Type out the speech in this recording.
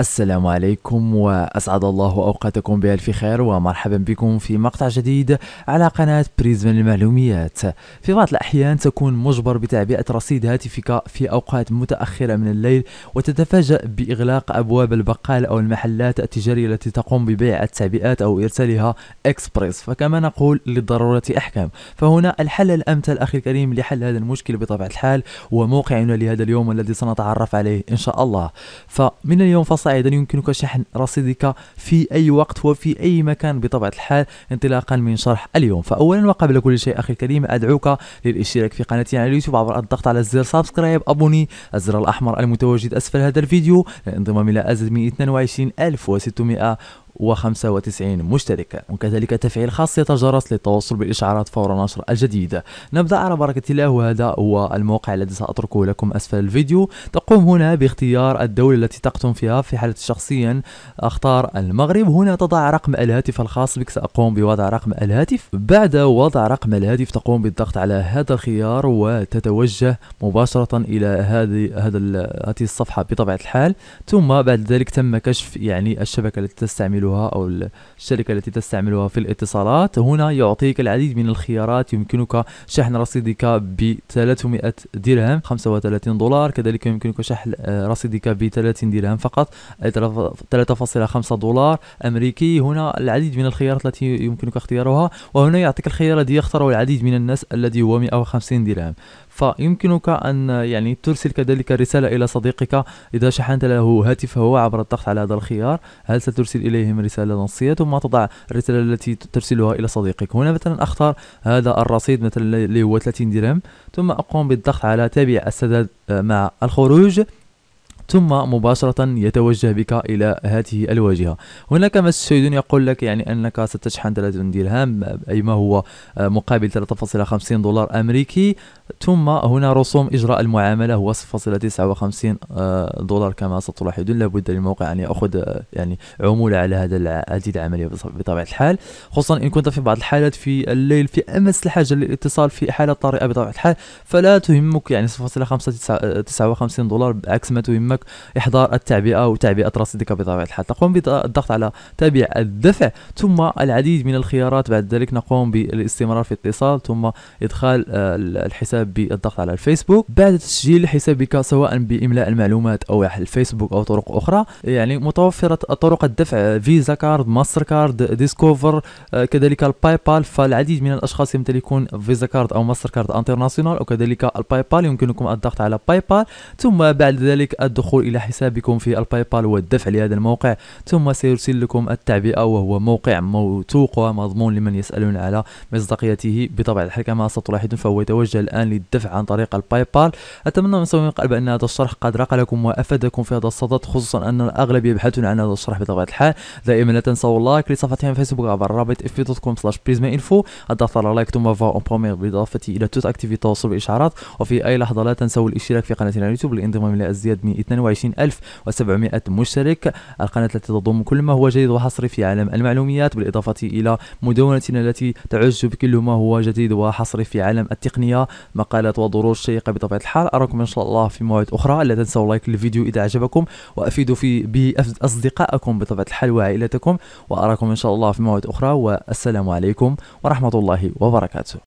السلام عليكم وأسعد الله أوقاتكم بألف خير ومرحبا بكم في مقطع جديد على قناة بريزما للمعلوميات في بعض الأحيان تكون مجبر بتعبئة رصيد هاتفك في أوقات متأخرة من الليل وتتفاجأ بإغلاق أبواب البقال أو المحلات التجارية التي تقوم ببيع التعبئات أو إرسالها إكسبريس فكما نقول للضرورة أحكام فهنا الحل الأمثل أخي الكريم لحل هذا المشكل بطبيعة الحال وموقعنا لهذا اليوم الذي سنتعرف عليه إن شاء الله فمن اليوم فصل صاعدا يمكنك شحن رصيدك في أي وقت وفي أي مكان بطبيعة الحال انطلاقا من شرح اليوم فأولا وقبل كل شيء أخي الكريم أدعوك للاشتراك في قناتي على اليوتيوب عبر الضغط على زر سبسكرايب أبوني الزر الأحمر المتواجد أسفل هذا الفيديو للانضمام إلى أزيد من 22600 195 مشترك وكذلك تفعيل خاصية الجرس للتوصل بالإشعارات فور نشر الجديد نبدأ على بركة الله وهذا هو الموقع الذي سأتركه لكم أسفل الفيديو تقوم هنا باختيار الدولة التي تقتم فيها في حالة شخصيا أختار المغرب هنا تضع رقم الهاتف الخاص بك سأقوم بوضع رقم الهاتف بعد وضع رقم الهاتف تقوم بالضغط على هذا الخيار وتتوجه مباشرة إلى هذه هذا هذه الصفحة بطبيعة الحال ثم بعد ذلك تم كشف يعني الشبكة التي تستعملها تستعملها أو الشركة التي تستعملها في الاتصالات هنا يعطيك العديد من الخيارات يمكنك شحن رصيدك ب 300 درهم 35 دولار كذلك يمكنك شحن آه، رصيدك ب 30 درهم فقط 3.5 آه، دولار أمريكي هنا العديد من الخيارات التي يمكنك اختيارها وهنا يعطيك الخيار الذي يختاره العديد من الناس الذي هو 150 درهم فيمكنك أن يعني ترسل كذلك رسالة إلى صديقك إذا شحنت له هاتفه عبر الضغط على هذا الخيار هل سترسل إليه لديهم رسالة نصية ثم تضع الرسالة التي ترسلها إلى صديقك هنا مثلا أختار هذا الرصيد مثلا اللي هو 30 درهم ثم أقوم بالضغط على تابع السداد آه، مع الخروج ثم مباشرة يتوجه بك إلى هذه الواجهة هناك مسؤولون يقول لك يعني أنك ستشحن 30 درهم أي ما هو آه، مقابل 3.50 دولار أمريكي ثم هنا رسوم إجراء المعاملة هو 0.59 آه، دولار كما ستلاحظون لابد للموقع أن يأخذ آه، يعني عمولة على هذا هذه العملية بطبيعة الحال خصوصا إن كنت في بعض الحالات في الليل في أمس الحاجة للاتصال في حالة طارئة بطبيعة الحال فلا تهمك يعني 0.59 دولار بعكس ما تهمك يمكنك إحضار التعبئة وتعبئة رصيدك بطبيعة الحال تقوم بالضغط على تابع الدفع ثم العديد من الخيارات بعد ذلك نقوم بالاستمرار في الاتصال ثم إدخال آه، الحساب بالضغط على الفيسبوك بعد تسجيل حسابك سواء بإملاء المعلومات أو على الفيسبوك أو طرق أخرى يعني متوفرة طرق الدفع فيزا كارد ماستر كارد ديسكوفر آه، كذلك الباي بال فالعديد من الأشخاص يمتلكون فيزا كارد أو ماستر كارد انترناسيونال وكذلك الباي بال يمكنكم الضغط على باي بال ثم بعد ذلك الدخول الدخول إلى حسابكم في الباي بال والدفع لهذا الموقع ثم سيرسل لكم التعبئة وهو موقع موثوق ومضمون لمن يسألون على مصداقيته بطبع الحال كما ستلاحظون فهو يتوجه الآن للدفع عن طريق الباي بال أتمنى من صميم القلب أن هذا الشرح قد رق لكم وأفادكم في هذا الصدد خصوصا أن الأغلب يبحثون عن هذا الشرح بطبيعة الحال دائما لا تنسوا اللايك لصفحتنا في فيسبوك عبر الرابط كوم سلاش بريزما انفو الضغط على لايك ثم فا اون بروميير بالإضافة إلى توت اكتيفي توصل بالاشعارات وفي أي لحظة لا تنسوا الاشتراك في قناتنا على اليوتيوب للانضمام إلى ازياد من 22700 مشترك القناة التي تضم كل ما هو جديد وحصري في عالم المعلوميات بالإضافة إلى مدونتنا التي تعج بكل ما هو جديد وحصري في عالم التقنية مقالات ودروس شيقة بطبيعة الحال أراكم إن شاء الله في موعد أخرى لا تنسوا لايك للفيديو إذا عجبكم وأفيدوا في بأصدقائكم بطبيعة الحال وعائلتكم وأراكم إن شاء الله في موعد أخرى والسلام عليكم ورحمة الله وبركاته